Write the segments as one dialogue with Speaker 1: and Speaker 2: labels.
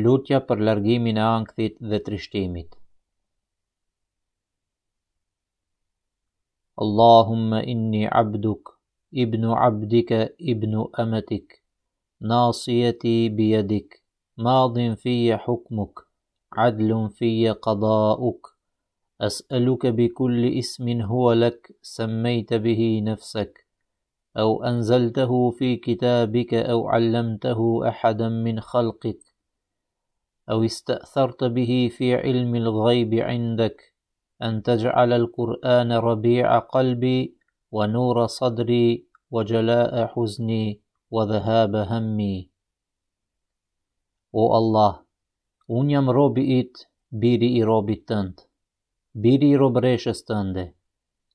Speaker 1: Lutja për largimin e ankthit dhe trishtimit. Allahumma inni abduk, ibnu abdika, ibnu amatik, nasijeti bijadik, madhin fije hukmuk, adlun fije عدل as قضاؤك bi kulli ismin hua lek, سميت bihi nefsek, au anzaltahu fi kitabike, au allamtahu احدا min خلقك أو استأثرت به في علم الغيب عندك أن تجعل القرآن ربيع قلبي ونور صدري وجلاء حزني وذهاب همي أو الله أن يمرو بيت بيري إرو بيتنت بيري إرو بريش استند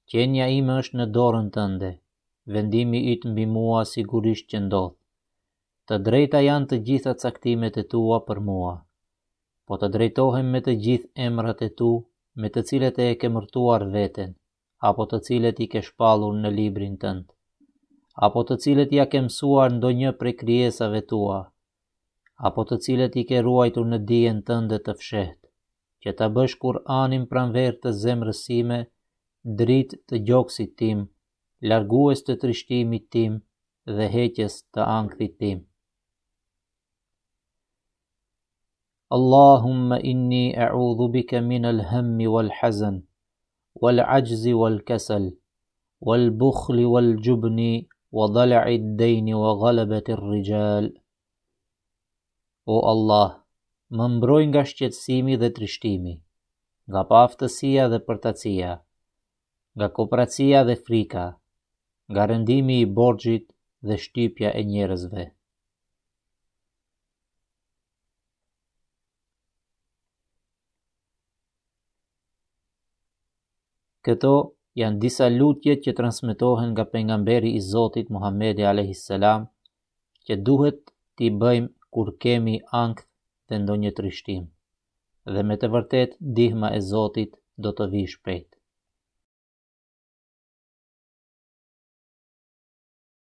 Speaker 1: كين يأيم أشنا دور انتند vendimi it mbi mua sigurisht që ndodh. Të drejta janë të gjitha caktimet e tua për mua po të drejtohem me të gjithë emrat e tu, me të cilet e e ke mërtuar veten, apo të cilet i ke shpalur në librin tëndë, apo të cilet i a ke mësuar ndo një pre kriesave tua, apo të cilet i ke ruajtu në dijen tëndë të fshet, që të bësh kur anim pranver të zemrësime, drit të gjokësit tim, largues të trishtimit tim dhe heqes të ankrit tim. Allahumma inni a'udhu بك min al والحزن wal والكسل wal-ajzi wal الدين wal الرجال wal-jubn wa dal'i O Allah, më mbroj nga shqetësimi dhe trishtimi, nga paaftësia dhe përtacia, nga kopratësia dhe frika, nga rendimi i borxhit dhe shtypja e njerëzve. Këto janë disa lutje që transmitohen nga pengamberi i Zotit Muhammedi a.s. që duhet t'i bëjmë kur kemi angë dhe ndonjë trishtim. Dhe me të vërtet, dihma e Zotit do të vi prejtë.